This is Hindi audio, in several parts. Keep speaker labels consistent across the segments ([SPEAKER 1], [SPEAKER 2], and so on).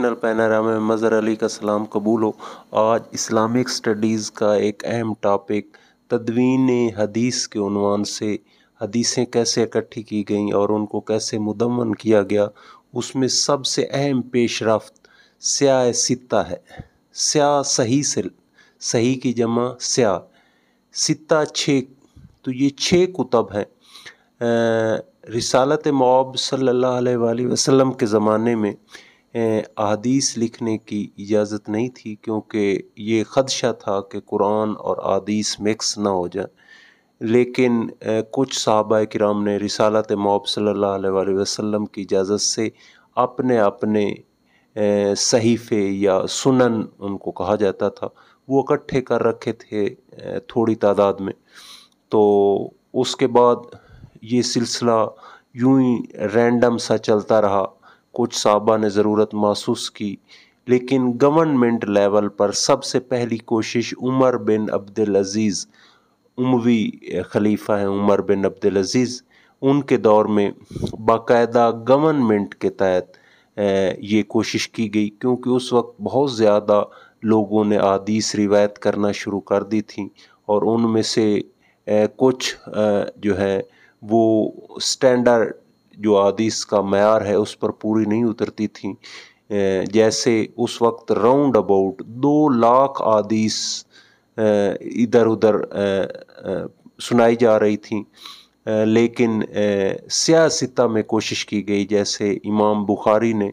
[SPEAKER 1] नेशनल पैनारा में मज़र अली का सलाम कबूल हो आज इस्लामिक स्टडीज़ का एक अहम टॉपिक तदवीन हदीस के उनवान से हदीसें कैसे इकट्ठी की गईं और उनको कैसे मुदमन किया गया उसमें सबसे अहम पेशरफ्त रफ्त स्या सिता है स्या सही से सही की जमा स्या सिता छः तो ये छः कुतब हैं रिसालत मौब सल्लल्लाहु अलैहि के ज़माने में अदीस लिखने की इजाज़त नहीं थी क्योंकि ये खदशा था कि कुरान और अदीस मिक्स ना हो जाए लेकिन कुछ साहबा कराम ने रिसालत मोब सल्ला वसम की इजाज़त से अपने अपने सहीफ़े या सुनन उनको कहा जाता था वो इकट्ठे कर रखे थे थोड़ी तादाद में तो उसके बाद ये सिलसिला यूं ही रैंडम सा चलता रहा कुछ साहबा ने ज़रूरत महसूस की लेकिन गवर्नमेंट लेवल पर सबसे पहली कोशिश उमर बिन अब्दुल अज़ीज़ उमवी खलीफा हैं उमर बिन अब्दुल अज़ीज़ उनके दौर में बाकायदा गवर्नमेंट के तहत ये कोशिश की गई क्योंकि उस वक्त बहुत ज़्यादा लोगों ने आदीस रिवायत करना शुरू कर दी थी और उनमें से कुछ जो है वो स्टैंडर्ड जो आदिश का मैार है उस पर पूरी नहीं उतरती थी जैसे उस वक्त राउंड अबाउट दो लाख आदिश इधर उधर सुनाई जा रही थी लेकिन सियासिता में कोशिश की गई जैसे इमाम बुखारी ने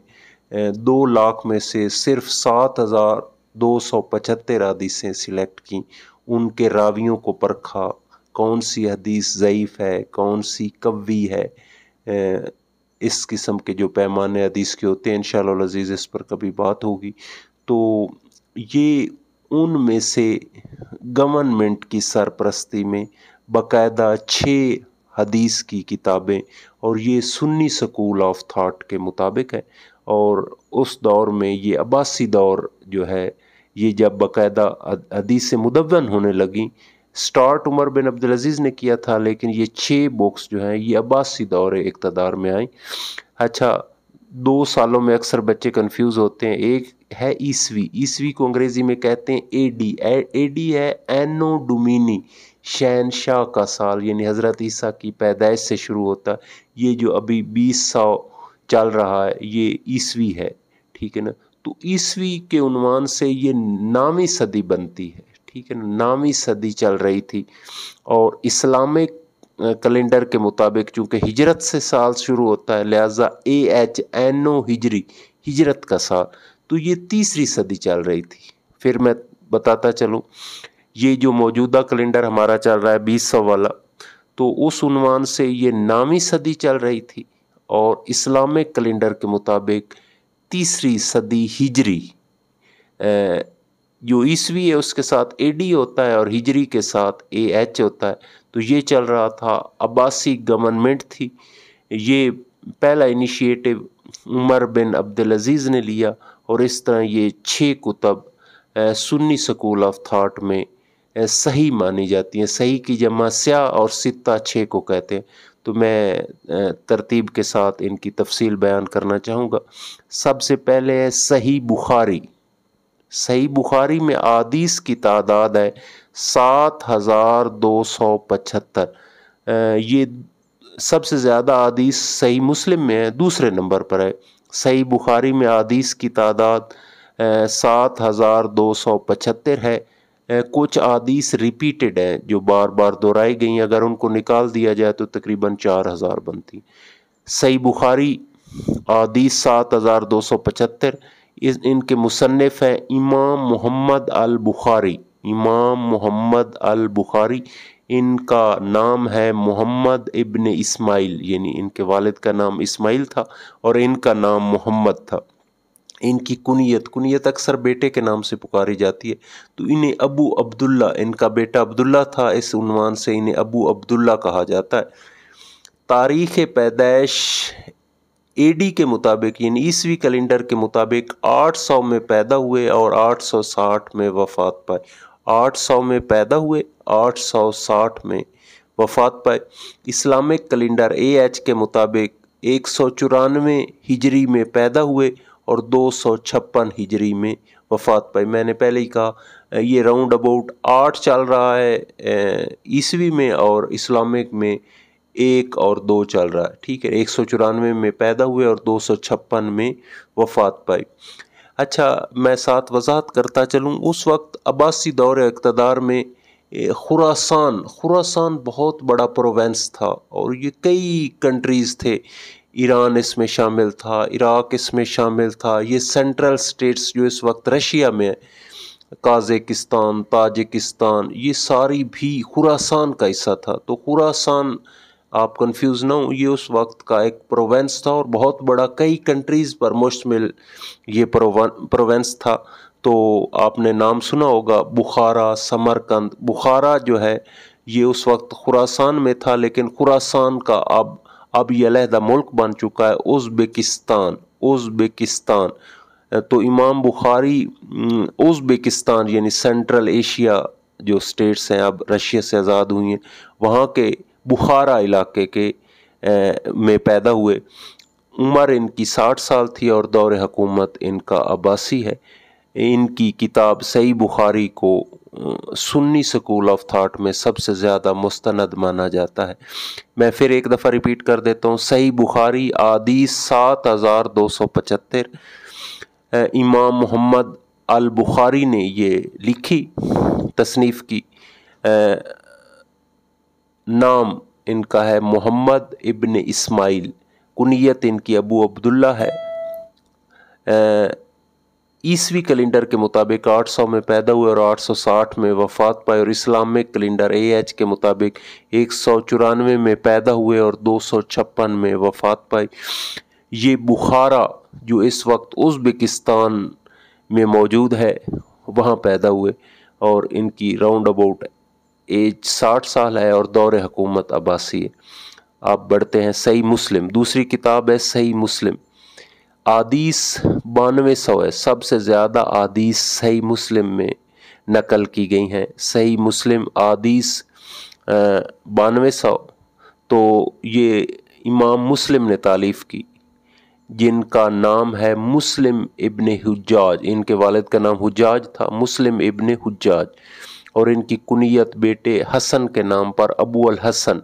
[SPEAKER 1] दो लाख में से सिर्फ सात हज़ार दो सौ पचहत्तर हदीसें सिलेक्ट की उनके रावियों को परखा कौन सी हदीस ज़यीफ़ है कौन सी कवी है इस किस्म के जो पैमाने अदीस के होते हैं इन अजीज़ इस पर कभी बात होगी तो ये उन में से गवर्नमेंट की सरपरस्ती में बाकायदा छः हदीस की किताबें और ये सुन्नी स्कूल ऑफ थाट के मुताबिक है और उस दौर में ये अब्बासी दौर जो है ये जब बाकायदा हदीस मुदवन होने लगी स्टार्ट उमर बिन अब्दुलज़ीज़ ने किया था लेकिन ये छः बॉक्स जो हैं ये अब्बासी दौर इकतदार में आई अच्छा दो सालों में अक्सर बच्चे कन्फ्यूज़ होते हैं एक है ईसवी ईसवी को अंग्रेज़ी में कहते हैं ए डी ए डी है एनो डोमिनी शहन शाह का साल यानी हज़रत ईसा की पैदाइश से शुरू होता ये जो अभी बीस सौ चल रहा है ये ईसवी है ठीक है ना तो ईसवी के उनवान से ये नामी सदी बनती है ठीक है नामी सदी चल रही थी और इस्लामिक कैलेंडर के मुताबिक चूँकि हिजरत से साल शुरू होता है लिहाजा ए एच एन ओ हिजरी हिजरत का साल तो ये तीसरी सदी चल रही थी फिर मैं बताता चलूँ ये जो मौजूदा कैलेंडर हमारा चल रहा है बीस सौ वाला तो उस उनवान से ये नामी सदी चल रही थी और इस्लामिक कैलेंडर के मुताबिक तीसरी सदी हिजरी जो ईसवी है उसके साथ ए डी होता है और हिजरी के साथ ए एच होता है तो ये चल रहा था अब्बासी गवर्नमेंट थी ये पहला initiative Umar bin Abdul Aziz ने लिया और इस तरह ये छः कुतब सुन्नी स्कूल ऑफ थाट में सही मानी जाती हैं सही की जमा स्या और सित्ता छः को कहते हैं तो मैं तरतीब के साथ इनकी तफसील बयान करना चाहूँगा सबसे पहले है सही बुखारी सही बुखारी में आदीस की तादाद है सात हज़ार दो सौ पचहत्तर ये सबसे ज़्यादा आदीस सही मुस्लिम में है दूसरे नंबर पर है सही बुखारी में आदीस की तादाद सात हज़ार दो सौ पचहत्तर है कुछ आदिस रिपीटेड हैं जो बार बार दोहराई गई अगर उनको निकाल दिया जाए तो तकरीबन चार हज़ार बनती सही बुखारी आदीस सात हज़ार दो सौ पचहत्तर इस इनके मुसनफ़ हैं इमाम मोहम्मद अल बुखारी इमाम मोहम्मद अल बुखारी इनका नाम है मोहम्मद इबन इस्माइल यानी इनके वालिद का नाम इस्माइल था और इनका नाम मोहम्मद था इनकी कुनीत कुनीत अक्सर बेटे के नाम से पुकारी जाती है तो इन्हें अबू अब्दुल्ला इनका बेटा अब्दुल्ला था इस उनवान से इन्हें अबू अब्दुल्ला कहा जाता है तारीख़ पैदाइश एडी के मुताबिक यानी ईसवी कैलेंडर के मुताबिक 800 में पैदा हुए और 860 में वफात पाए 800 में पैदा हुए 860 में वफात पाए इस्लामिक कैलेंडर ए एच के मुताबिक एक सौ चौरानवे हिजरी में पैदा हुए और दो सौ छप्पन हिजरी में वफात पाई मैंने पहले ही कहा ये राउंड अबाउट आठ चल रहा है ईसवी में और इस्लामिक में एक और दो चल रहा है ठीक है एक सौ चौरानवे में पैदा हुए और दो सौ छप्पन में वफात पाई अच्छा मैं साथ वजाहत करता चलूँ उस वक्त अब्बासी दौर इकतदार में खुरासान खुरासान बहुत बड़ा प्रोवेंस था और ये कई कंट्रीज़ थे ईरान इसमें शामिल था इराक इसमें शामिल था ये सेंट्रल स्टेट्स जो इस वक्त रशिया में है काज़िकिस्तान ताजिकिस्तान ये सारी भी खुरासान का हिस्सा था तो खुरासान आप कंफ्यूज ना हो ये उस वक्त का एक प्रोवेंस था और बहुत बड़ा कई कंट्रीज़ पर मुश्तमिल ये प्रोवेंस था तो आपने नाम सुना होगा बुखारा समरकंद बुखारा जो है ये उस वक्त खुरासान में था लेकिन खुरासान का अब अब ये अलहदा मुल्क बन चुका है उज़्बेकिस्तान उज़्बेकिस्तान तो इमाम बुखारी उज़्बेकिस्तान यानी सेंट्रल एशिया जो स्टेट्स हैं अब रशिया से आज़ाद हुई हैं वहाँ के बुखारा इलाके के में पैदा हुए उम्र इनकी साठ साल थी और दौर हकूमत इनका अब्बासी है इनकी किताब सही बुखारी को सुन्नी स्कूल ऑफ थाट में सबसे ज़्यादा मुस्तंद माना जाता है मैं फिर एक दफ़ा रिपीट कर देता हूँ सही बुखारी आदि सात हज़ार दो सौ पचहत्तर इमाम मोहम्मद अल बुखारी ने ये लिखी तसनीफ़ की नाम इनका है मोहम्मद इब्न इस्माइल कुनीत इनकी अबू अब्दुल्ला है ईसवी कैलेंडर के मुताबिक 800 में पैदा हुए और 860 में वफात पाए और इस्लामिक कैलेंडर ए एच के मुताबिक एक में पैदा हुए और दो में वफात पाई ये बुखारा जो इस वक्त उज़्बेकिस्तान में मौजूद है वहाँ पैदा हुए और इनकी राउंड अबाउट एज साठ साल है और दौर हकूमत अब्बासी है आप बढ़ते हैं सही मुस्लिम दूसरी किताब है सही मुस्लिम आदीस बानवे सौ है सबसे ज़्यादा आदीस सही मुस्लिम में नकल की गई हैं सही मुस्लिम आदीस बानवे सौ तो ये इमाम मुस्लिम ने तालीफ़ की जिनका नाम है मुस्लिम इबन हजाज इनके वालिद का नाम हजाज था मुस्लिम इबन हजाज और इनकी कुनियत बेटे हसन के नाम पर अबू अल हसन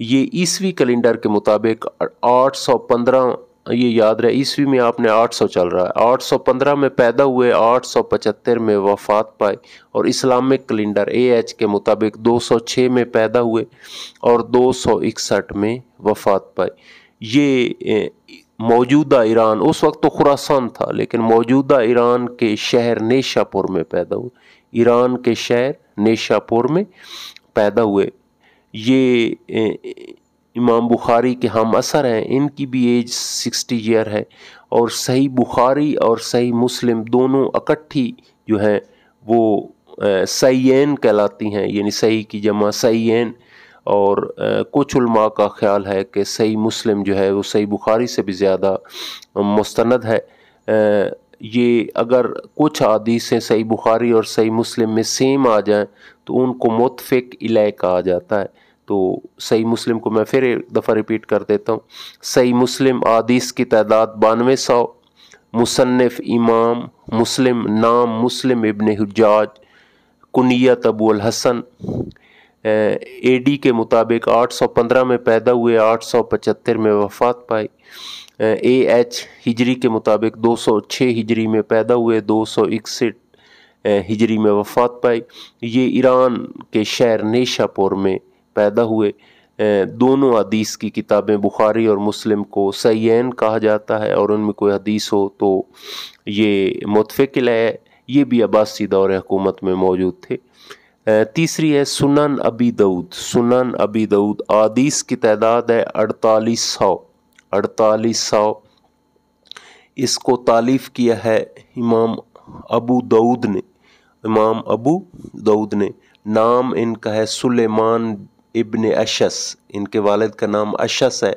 [SPEAKER 1] ये ईसवी कैलेंडर के मुताबिक 815 ये याद रहे ईसवी में आपने 800 चल रहा है 815 में पैदा हुए 875 में वफात पाए और इस्लामिक कैलेंडर ए एच के मुताबिक 206 में पैदा हुए और 261 में वफात पाए ये मौजूदा ईरान उस वक्त तो खुरासान था लेकिन मौजूदा ईरान के शहर नेशापुर में पैदा हुए ईरान के शहर नेशापुर में पैदा हुए ये इमाम बुखारी के हम असर हैं इनकी भी एज सिक्सटी ईयर है और सही बुखारी और सही मुस्लिम दोनों इकट्ठी जो हैं वो सैन कहलाती हैं यानी सही की जमा सैन और कुछ उलमा का ख्याल है कि सही मुस्लिम जो है वो सही बुखारी से भी ज़्यादा मुस्ंद है ये अगर कुछ हदीसें सही बुखारी और सही मुस्लिम में सेम आ जाएं तो उनको मुतफ़िक इलाय कहा जाता है तो सही मुस्लिम को मैं फिर एक दफ़ा रिपीट कर देता हूँ सही मुस्लिम आदिस की तादाद बानवे सौ मुसनफ़ इमाम मुस्लिम नाम मुस्लिम इबन हजाज कुनियत अबूल हसन एडी के मुताबिक 815 में पैदा हुए 875 में वफात पाई ए एच हिजरी के मुताबिक 206 हिजरी में पैदा हुए दो सौ इकसठ हिजरी में वफात पाई ये ईरान के शहर नेशापुर में पैदा हुए दोनों हदीस की किताबें बुखारी और मुस्लिम को सैन कहा जाता है और उनमें कोई हदीस हो तो ये मुतफिकल है ये भी अब्बासी दौर हुकूमत में मौजूद थे तीसरी है सुनन अबी दऊद सुनन अबी दऊद आदीस की तादाद है अड़तालीस सौ अड़तालीस सौ इसको तालीफ़ किया है इमाम अबू दऊद ने इमाम अबू दऊद ने नाम इनका है सुलेमान इब्ने अशस इनके वालद का नाम अशस है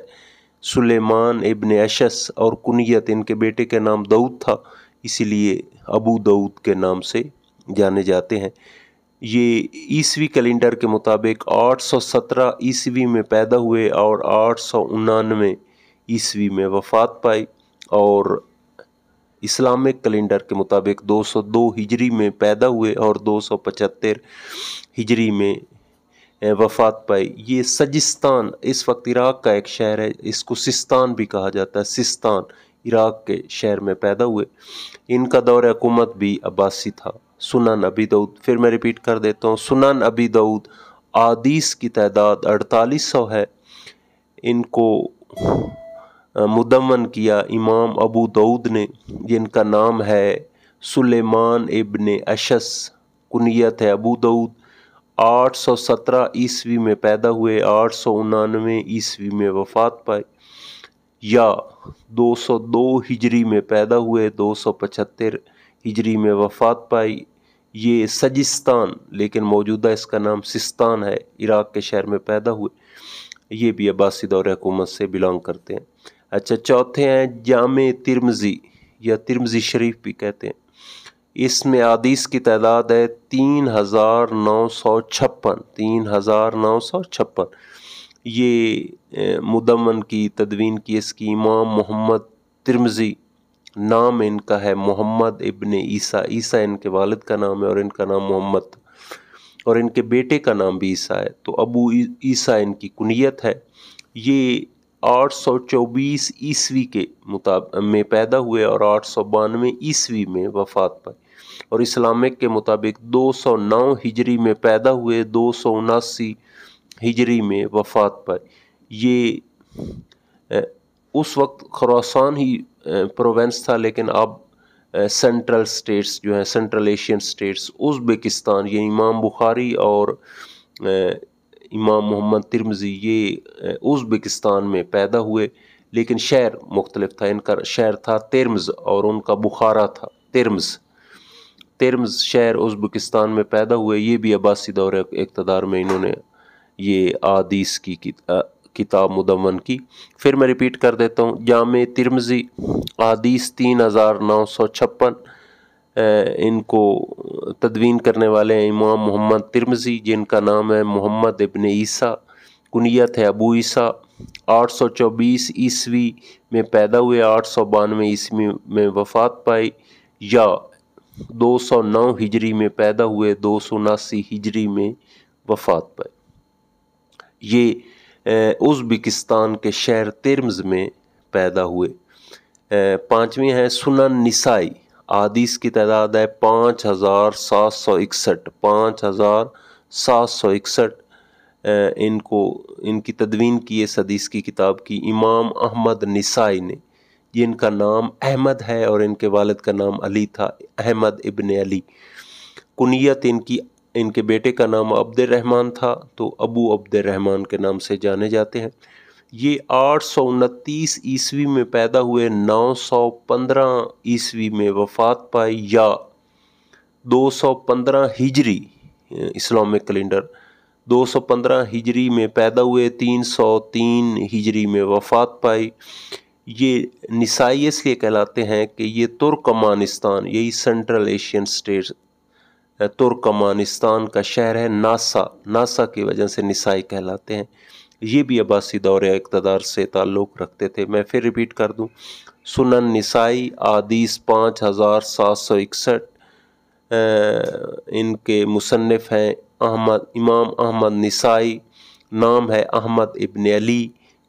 [SPEAKER 1] सुलेमान इब्ने अशस और कुनियत इनके बेटे का नाम दऊद था इसीलिए अबू दऊद के नाम से जाने जाते हैं ये ईसवी कैलेंडर के मुताबिक 817 ईस्वी में पैदा हुए और आठ सौ उनानवे ईसवी में वफ़ात पाई और इस्लामिक कैलेंडर के मुताबिक 202 हिजरी में पैदा हुए और 275 हिजरी में वफात पाई ये सजिस्तान इस वक्त इराक़ का एक शहर है इसको सिस्तान भी कहा जाता है सिस्तान इराक़ के शहर में पैदा हुए इनका दौर हुकूमत भी अब्बासी था सुनन अबी दाऊद फिर मैं रिपीट कर देता हूँ सुनन अबी दाऊद आदीस की तादाद अड़तालीस सौ है इनको मुदमन किया इमाम अबू दाऊद ने जिनका नाम है सुलेमान इब्ने अशस कुनियत है अबू दाऊद 817 ईस्वी में पैदा हुए आठ सौ उनानवे ईस्वी में वफ़ात पाई या 202 हिजरी में पैदा हुए 275 हिजरी में वफात पाई ये सजिस्तान लेकिन मौजूदा इसका नाम सिस्तान है इराक़ के शहर में पैदा हुए ये भी अब्बासी दौर हकूमत से बिलोंग करते हैं अच्छा चौथे हैं जाम तिरमजी या तिरमजी शरीफ भी कहते हैं इसमें आदीस की तादाद है तीन हज़ार नौ सौ छप्पन तीन हज़ार नौ सौ छप्पन ये मुदमन की तदवीन की इसकी इमाम मोहम्मद तिरमजी नाम इनका है मोहम्मद इबन ईसा ईसा इनके वालद का नाम है और इनका नाम मोहम्मद और इनके बेटे का नाम भी ईसा है तो अबू ईसा इनकी कुनियत है ये 824 ईस्वी के मुताब में पैदा हुए और आठ सौ बानवे ईस्वी में वफ़ात पाई और इस्लामिक के मुताबिक 209 हिजरी में पैदा हुए दो सौ उनासी हिजरी में वफ़ात पाई ये उस वक्त खुरासान ही प्रोवेंस था लेकिन अब सेंट्रल स्टेट्स जो हैं सेंट्रल एशियन स्टेट्स उज़्बेकिस्तान ये इमाम बुखारी और इमाम मोहम्मद तिरमजी ये उज़्बेकिस्तान में पैदा हुए लेकिन शहर मुख्तलिफ था इनका शहर था तिरम्स और उनका बुखारा था तिरम्स तिरम्स शहर उज़्बेकिस्तान में पैदा हुए ये भी अब्बासी दौर इकतदार में इन्होंने ये आदीस की, की किताब मुदमन की फिर मैं रिपीट कर देता हूँ जाम तिरमजी आदीस तीन हज़ार नौ सौ छप्पन इनको तदवीन करने वाले हैं इमाम मोहम्मद तिरमजी जिनका नाम है मोहम्मद इबन ईसा कुनीत है अबू ईसा 824 ईस्वी में पैदा हुए आठ सौ बानवे ईस्वी में वफ़ात पाई या 209 हिजरी में पैदा हुए दो सौ उनासी हिजरी में वफ़ात पाई ये उज़्बेकिस्तान के शहर तिर्मज़ में पैदा हुए पाँचवीं है सुनन निसाई आदिस की तादाद है पाँच हज़ार सात सौ इकसठ पाँच हज़ार सात सौ इकसठ इनको इनकी तदवीन की इस हदीस की किताब की इमाम अहमद निसाई ने जिनका नाम अहमद है और इनके वालद का नाम अली था अहमद इबन अली कुनियत इनकी इनके बेटे का नाम रहमान था तो अबू रहमान के नाम से जाने जाते हैं ये आठ सौ उनतीस ईस्वी में पैदा हुए नौ सौ पंद्रह ईस्वी में वफ़ात पाई या दो सौ पंद्रह हिजरी इस्लामिक कैलेंडर दो सौ पंद्रह हिजरी में पैदा हुए तीन सौ तीन हिजरी में वफ़ात पाई ये निसाइस के कहलाते हैं कि ये तुर्कमानिस्तान यही सेंट्रल एशियन स्टेट तुर्कमानिस्तान का शहर है नासा नासा की वजह से निसाई कहलाते हैं ये भी अब्बासी दौर इकतदार से ताल्लुक़ रखते थे मैं फिर रिपीट कर दूँ सुनन निसाई आदीस पाँच हज़ार सात सौ इकसठ इनके मुसनफ़ हैं अहमद इमाम अहमद निसाई नाम है अहमद इबन अली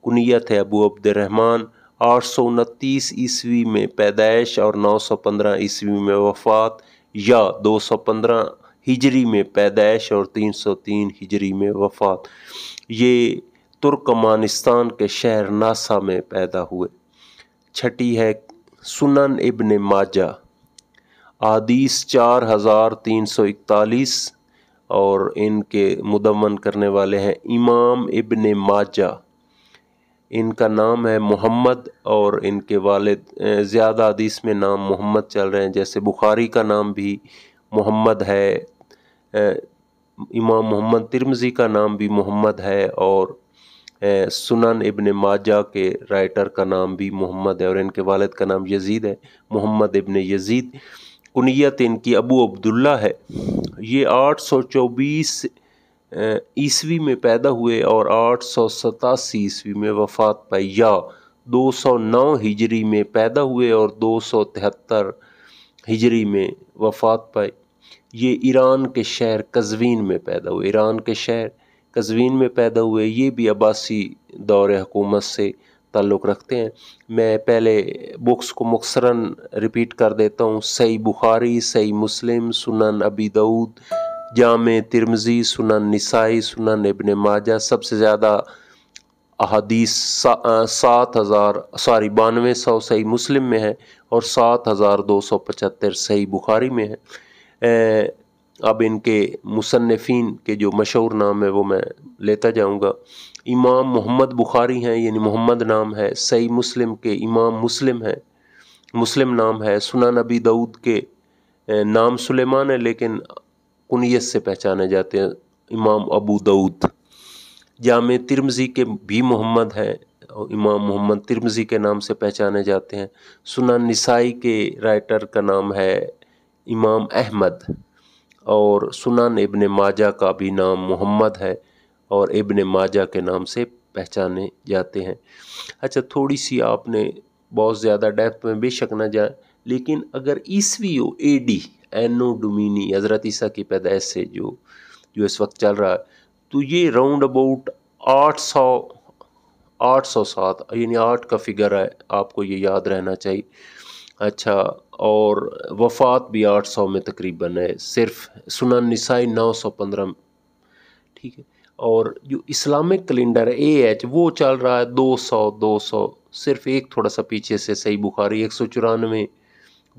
[SPEAKER 1] कुत है अबू अब्दरहमान आठ सौ उनतीस ईस्वी में पैदाइश और नौ सौ पंद्रह ईस्वी में वफ़ात या 215 हिजरी में पैदाइश और 303 हिजरी में वफात ये तुर्कमानिस्तान के शहर नासा में पैदा हुए छठी है सुनन इब्न माजा आदीस 4341 और इनके मुदमन करने वाले हैं इमाम इब्न माजा इनका नाम है मोहम्मद और इनके वालिद ज़्यादा हदीस में नाम मोहम्मद चल रहे हैं जैसे बुखारी का नाम भी मोहम्मद है इमाम मोहम्मद तिरमज़ी का नाम भी मोहम्मद है और सुनन इब्ने माजा के राइटर का नाम भी मोहम्मद है और इनके वालिद का नाम यजीद है मोहम्मद इब्न यजीद कुनीत इनकी अबू अब्दुल्ला है ये आठ सौ चौबीस ईस्वी में पैदा हुए और आठ सौ सतासी ईस्वी में वफ़ात पाई या दो सौ नौ हिजरी में पैदा हुए और दो सौ तिहत्तर हिजरी में वफ़ात पाई ये ईरान के शहर कजवीन में पैदा हुए ईरान के शहर कजवीन में पैदा हुए ये भी अब्बासी दौर हुकूमत से ताल्लुक़ रखते हैं मैं पहले बुक्स को मुखसरा रिपीट कर देता हूँ सही बुखारी सई मुस्लिम सुनन अबी दाऊद जाम तिरमजी सुना नसाई सुना इबन माजा सबसे ज़्यादा अहदीस सात हज़ार सॉरी बानवे सौ सही मुस्लिम में है और सात हज़ार दो सौ पचहत्तर सही बुखारी में है ए, अब इनके मुसनफ़ीन के जो मशहूर नाम है वो मैं लेता जाऊँगा इमाम मोहम्मद बुखारी हैं यानी मोहम्मद नाम है सही मुस्लिम के इमाम मुस्लिम हैं मुस्लिम नाम है सुना नबी दाऊद के नाम सुलेमान है लेकिन कुनीत से पहचाने जाते हैं इमाम अबू दाऊद जाम तिरमजी के भी मोहम्मद हैं और इमाम मोहम्मद तिरमजी के नाम से पहचाने जाते हैं सुना नसाई के राइटर का नाम है इमाम अहमद और सुनान इबन माजा का भी नाम मोहम्मद है और इबन माजा के नाम से पहचाने जाते हैं अच्छा थोड़ी सी आपने बहुत ज़्यादा डेप्थ में बेशक न जाए लेकिन अगर ईसवी हो ए डी एनो डोमिनी हज़रत ईसा की पैदाइश से जो जो इस वक्त चल रहा है तो ये राउंड अबाउट आठ सौ आठ सौ सात यानी आठ का फिगर है आपको ये याद रहना चाहिए अच्छा और वफात भी आठ सौ में तकरीबन है सिर्फ सुना निसाई नौ सौ पंद्रह ठीक है और जो इस्लामिक कैलेंडर ए एच वो चल रहा है दो सौ दो सौ सिर्फ एक थोड़ा सा पीछे से सही बुखारी एक सौ चौरानवे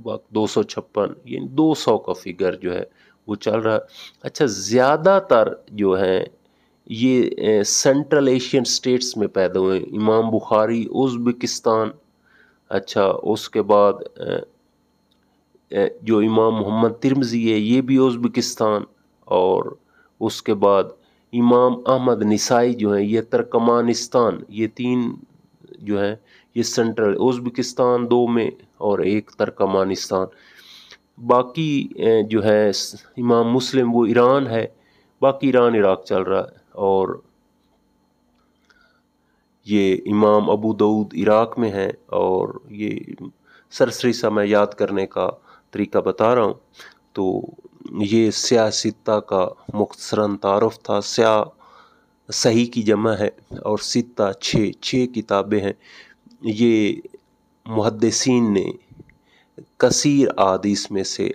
[SPEAKER 1] दो सौ छप्पन ये दो सौ का फिगर जो है वो चल रहा है अच्छा ज़्यादातर जो है ये सेंट्रल एशियन स्टेट्स में पैदा हुए इमाम बुखारी उज़्बेकिस्तान अच्छा उसके बाद जो इमाम मोहम्मद तिरमजी है ये भी उज़्बेकिस्तान और उसके बाद इमाम अहमद निसाई जो हैं ये तरकमानिस्तान ये तीन जो है ये सेंट्रल उज्बेकिस्तान दो में और एक तर्कमानिस्तान बाकी जो है इमाम मुस्लिम वो ईरान है बाकी ईरान इराक चल रहा है और ये इमाम अबू दाऊद इराक में है और ये सरसरी सा मैं याद करने का तरीका बता रहा हूँ तो ये सियासिता का मुख्तसरा तारफ़ था स्या सही की जमा है और सिता छः छः किताबें हैं ये हाँ। मुहदसिन ने कसीर अदीस में से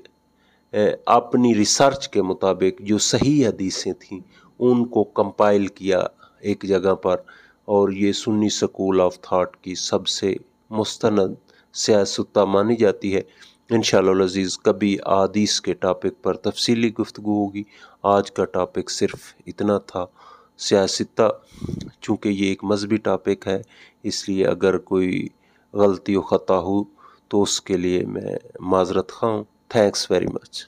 [SPEAKER 1] अपनी रिसर्च के मुताबिक जो सही हदीसें थीं उनको कंपाइल किया एक जगह पर और ये सुन्नी स्कूल ऑफ थाट की सबसे मुस्ंद सियासता मानी जाती है इन शज़ीज़ कभी आदीस के टॉपिक पर तफसली गुफ्तु होगी आज का टॉपिक सिर्फ इतना था सियासता चूँकि ये एक मजहबी टॉपिक है इसलिए अगर कोई गलती व ख़ता हो तो उसके लिए मैं माजरत खाऊँ थैंक्स वेरी मच